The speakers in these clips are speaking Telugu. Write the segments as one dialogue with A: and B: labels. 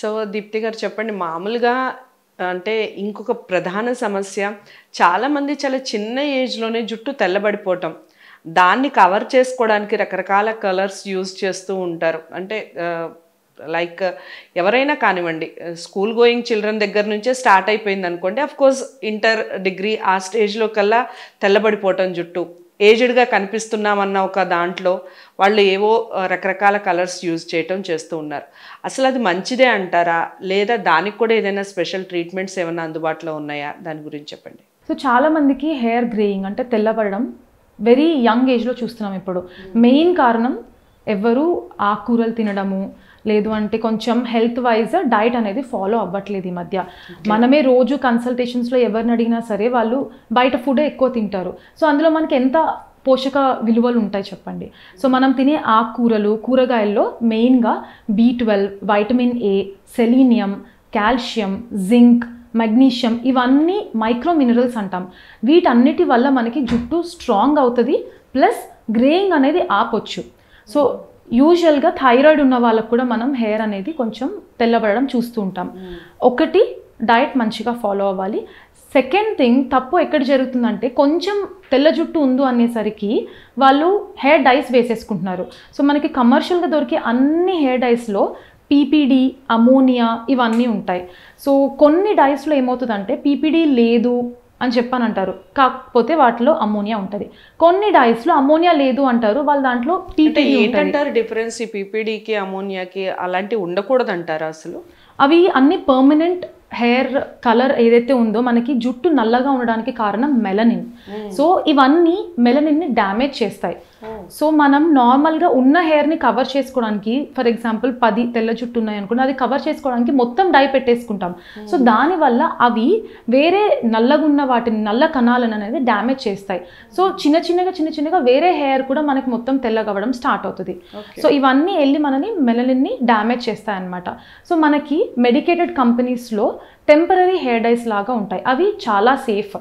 A: సో దీప్తి గారు చెప్పండి మామూలుగా అంటే ఇంకొక ప్రధాన సమస్య చాలామంది చాలా చిన్న ఏజ్లోనే జుట్టు తెల్లబడిపోవటం దాన్ని కవర్ చేసుకోవడానికి రకరకాల కలర్స్ యూజ్ చేస్తూ ఉంటారు అంటే లైక్ ఎవరైనా కానివ్వండి స్కూల్ గోయింగ్ చిల్డ్రన్ దగ్గర నుంచే స్టార్ట్ అయిపోయింది అనుకోండి అఫ్కోర్స్ ఇంటర్ డిగ్రీ ఆ స్టేజ్లో కల్లా తెల్లబడిపోవటం జుట్టు ఏజ్డ్గా కనిపిస్తున్నామన్న ఒక దాంట్లో వాళ్ళు ఏవో రకరకాల కలర్స్ యూజ్ చేయటం చేస్తూ ఉన్నారు అసలు అది మంచిదే అంటారా లేదా దానికి కూడా ఏదైనా స్పెషల్ ట్రీట్మెంట్స్ ఏమైనా అందుబాటులో ఉన్నాయా దాని గురించి చెప్పండి
B: సో చాలామందికి హెయిర్ గ్రేయింగ్ అంటే తెల్లబడడం వెరీ యంగ్ ఏజ్లో చూస్తున్నాం ఇప్పుడు మెయిన్ కారణం ఎవ్వరూ ఆకుకూరలు తినడము లేదు అంటే కొంచెం హెల్త్ వైజ్ డైట్ అనేది ఫాలో అవ్వట్లేదు ఈ మధ్య మనమే రోజు కన్సల్టేషన్స్లో ఎవరిని అడిగినా సరే వాళ్ళు బయట ఫుడే ఎక్కువ తింటారు సో అందులో మనకి ఎంత పోషక విలువలు ఉంటాయి చెప్పండి సో మనం తినే ఆకుకూరలు కూరగాయల్లో మెయిన్గా B twelve vitamin A selenium calcium zinc magnesium ఇవన్నీ మైక్రో మినరల్స్ అంటాం వీటన్నిటి వల్ల మనకి జుట్టు స్ట్రాంగ్ అవుతుంది ప్లస్ గ్రేయింగ్ అనేది ఆపొచ్చు సో యూజువల్గా థైరాయిడ్ ఉన్న వాళ్ళకు కూడా మనం హెయిర్ అనేది కొంచెం తెల్లబడడం చూస్తూ ఉంటాం hmm. ఒకటి డైట్ మంచిగా ఫాలో అవ్వాలి సెకండ్ థింగ్ తప్పు ఎక్కడ జరుగుతుందంటే కొంచెం తెల్ల జుట్టు ఉందో అనేసరికి వాళ్ళు హెయిర్ డైస్ వేసేసుకుంటున్నారు సో మనకి కమర్షియల్గా దొరికే అన్ని హెయిర్ డైస్లో పీపీడి అమోనియా ఇవన్నీ ఉంటాయి సో కొన్ని డైస్లో ఏమవుతుందంటే పీపీడీ లేదు అని చెప్పని అంటారు కాకపోతే వాటిలో అమ్మోనియా ఉంటుంది కొన్ని డైస్లో అమ్మోనియా లేదు అంటారు వాళ్ళు దాంట్లో పీపీడీ e ఏంటంటారు
A: డిఫరెన్స్ ఈ పీపీడీకి అమ్మోనియాకి అలాంటివి ఉండకూడదు అంటారు అసలు
B: అవి అన్ని పర్మనెంట్ హెయిర్ కలర్ ఏదైతే ఉందో మనకి జుట్టు నల్లగా ఉండడానికి కారణం మెలనిన్ hmm. సో ఇవన్నీ మెలనిన్ని డ్యామేజ్ చేస్తాయి hmm. సో మనం నార్మల్గా ఉన్న హెయిర్ని కవర్ చేసుకోవడానికి ఫర్ ఎగ్జాంపుల్ పది తెల్ల జుట్టు ఉన్నాయి అనుకున్నా అది కవర్ చేసుకోవడానికి మొత్తం డై పెట్టేసుకుంటాం hmm. సో దానివల్ల అవి వేరే నల్లగా ఉన్న వాటిని నల్ల కణాలను అనేది డ్యామేజ్ చేస్తాయి సో చిన్న చిన్నగా చిన్న చిన్నగా వేరే హెయిర్ కూడా మనకి మొత్తం తెల్లగవ్వడం స్టార్ట్ అవుతుంది సో ఇవన్నీ వెళ్ళి మనని మెలనిన్ని డ్యామేజ్ చేస్తాయి అనమాట సో మనకి మెడికేటెడ్ కంపెనీస్లో టెంపరీ హెయిర్ డైస్ లాగా ఉంటాయి అవి చాలా సేఫ్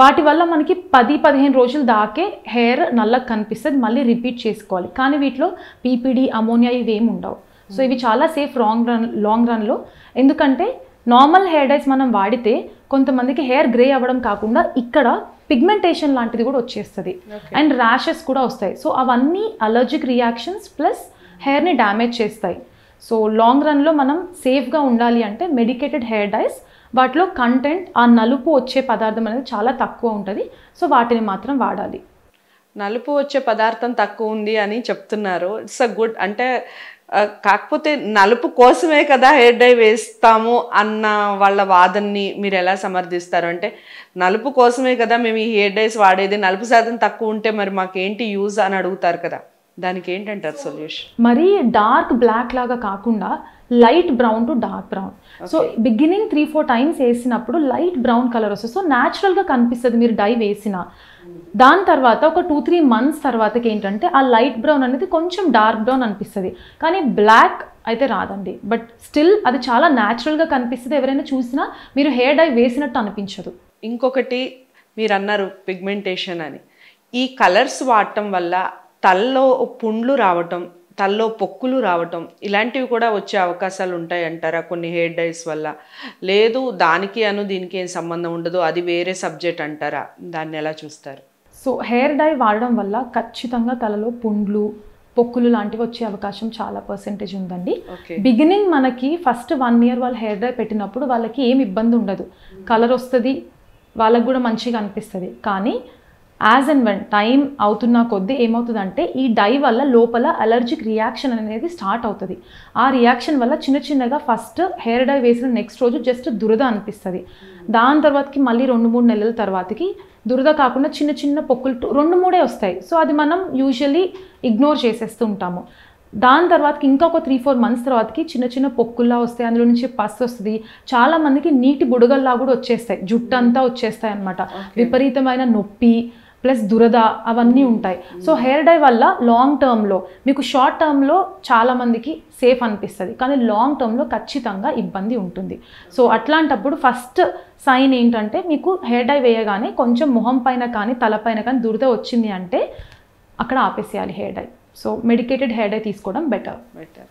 B: వాటి వల్ల మనకి పది పదిహేను రోజులు దాకే హెయిర్ నల్లగా కనిపిస్తుంది మళ్ళీ రిపీట్ చేసుకోవాలి కానీ వీటిలో పీపీడి అమోనియా ఏమి ఉండవు సో ఇవి చాలా సేఫ్ రాంగ్ రన్ లాంగ్ రన్లో ఎందుకంటే నార్మల్ హెయిర్ డైస్ మనం వాడితే కొంతమందికి హెయిర్ గ్రే అవ్వడం కాకుండా ఇక్కడ పిగ్మెంటేషన్ లాంటిది కూడా వచ్చేస్తుంది అండ్ ర్యాషెస్ కూడా వస్తాయి సో అవన్నీ అలర్జిక్ రియాక్షన్స్ ప్లస్ హెయిర్ని డ్యామేజ్ చేస్తాయి సో లాంగ్ రన్లో మనం సేఫ్గా ఉండాలి అంటే మెడికేటెడ్ హెయిర్ డైస్ వాటిలో కంటెంట్ ఆ నలుపు వచ్చే పదార్థం అనేది చాలా తక్కువ ఉంటుంది సో వాటిని మాత్రం వాడాలి
A: నలుపు వచ్చే పదార్థం తక్కువ ఉంది అని చెప్తున్నారు ఇట్స్ అ గుడ్ అంటే కాకపోతే నలుపు కోసమే కదా హెయిర్ డై వేస్తాము అన్న వాళ్ళ వాదనని మీరు ఎలా సమర్థిస్తారు అంటే నలుపు కోసమే కదా మేము ఈ హెయిర్ డైస్ వాడేది నలుపు శాతం తక్కువ ఉంటే మరి మాకేంటి యూజ్ అని అడుగుతారు కదా దానికి ఏంటంటారు సొల్యూషన్
B: మరీ డార్క్ బ్లాక్ లాగా కాకుండా light brown to dark brown so beginning three four times వేసినప్పుడు లైట్ బ్రౌన్ కలర్ వస్తుంది సో న్యాచురల్గా కనిపిస్తుంది మీరు డై వేసిన దాని తర్వాత ఒక టూ త్రీ మంత్స్ తర్వాతకి ఏంటంటే ఆ లైట్ బ్రౌన్ అనేది కొంచెం డార్క్ బ్రౌన్ అనిపిస్తుంది కానీ బ్లాక్ అయితే రాదండి బట్ స్టిల్ అది చాలా న్యాచురల్గా కనిపిస్తుంది ఎవరైనా చూసినా మీరు హెయిర్ డై వేసినట్టు అనిపించదు ఇంకొకటి
A: మీరు అన్నారు పిగ్మెంటేషన్ అని ఈ కలర్స్ వాడటం వల్ల తల్లో పుండ్లు రావటం తల్లో పొక్కులు రావటం ఇలాంటివి కూడా వచ్చే అవకాశాలు ఉంటాయి అంటారా కొన్ని హెయిర్ డైస్ వల్ల లేదు దానికి అను దీనికి ఏం సంబంధం ఉండదు అది వేరే సబ్జెక్ట్ అంటారా దాన్ని ఎలా చూస్తారు
B: సో హెయిర్ డై వాడడం వల్ల ఖచ్చితంగా తలలో పుండ్లు పొక్కులు లాంటివి వచ్చే అవకాశం చాలా పర్సెంటేజ్ ఉందండి బిగినింగ్ మనకి ఫస్ట్ వన్ ఇయర్ వాళ్ళు హెయిర్ డై పెట్టినప్పుడు వాళ్ళకి ఏం ఇబ్బంది ఉండదు కలర్ వస్తుంది వాళ్ళకు కూడా మంచిగా అనిపిస్తుంది కానీ యాజ్ అండ్ వెన్ టైం అవుతున్న కొద్దీ ఏమవుతుందంటే ఈ డై వల్ల లోపల అలర్జిక్ రియాక్షన్ అనేది స్టార్ట్ అవుతుంది ఆ రియాక్షన్ వల్ల చిన్న చిన్నగా ఫస్ట్ హెయిర్ డై వేసిన నెక్స్ట్ రోజు జస్ట్ దురద అనిపిస్తుంది దాని తర్వాతకి మళ్ళీ రెండు మూడు నెలల తర్వాతకి దురద కాకుండా చిన్న చిన్న పొక్కులు రెండు మూడే వస్తాయి సో అది మనం యూజువల్లీ ఇగ్నోర్ చేసేస్తూ ఉంటాము దాని తర్వాతకి ఇంకా ఒక త్రీ ఫోర్ మంత్స్ తర్వాతకి చిన్న చిన్న పొక్కుల్లా వస్తాయి అందులో నుంచి పస్ వస్తుంది చాలామందికి నీటి బుడగల్లా కూడా వచ్చేస్తాయి జుట్టు అంతా వచ్చేస్తాయి అనమాట విపరీతమైన నొప్పి ప్లస్ దురద అవన్నీ ఉంటాయి సో hmm. హెయిర్ డై వల్ల లాంగ్ టర్మ్లో మీకు షార్ట్ టర్మ్లో చాలామందికి సేఫ్ అనిపిస్తుంది కానీ లాంగ్ టర్మ్లో ఖచ్చితంగా ఇబ్బంది ఉంటుంది సో hmm. అట్లాంటప్పుడు ఫస్ట్ సైన్ ఏంటంటే మీకు హెయిర్ డై వేయగానే కొంచెం మొహం పైన కానీ తలపైన కానీ దురద వచ్చింది అంటే అక్కడ ఆపేసేయాలి hair dye so medicated hair dye తీసుకోవడం బెటర్
A: బెటర్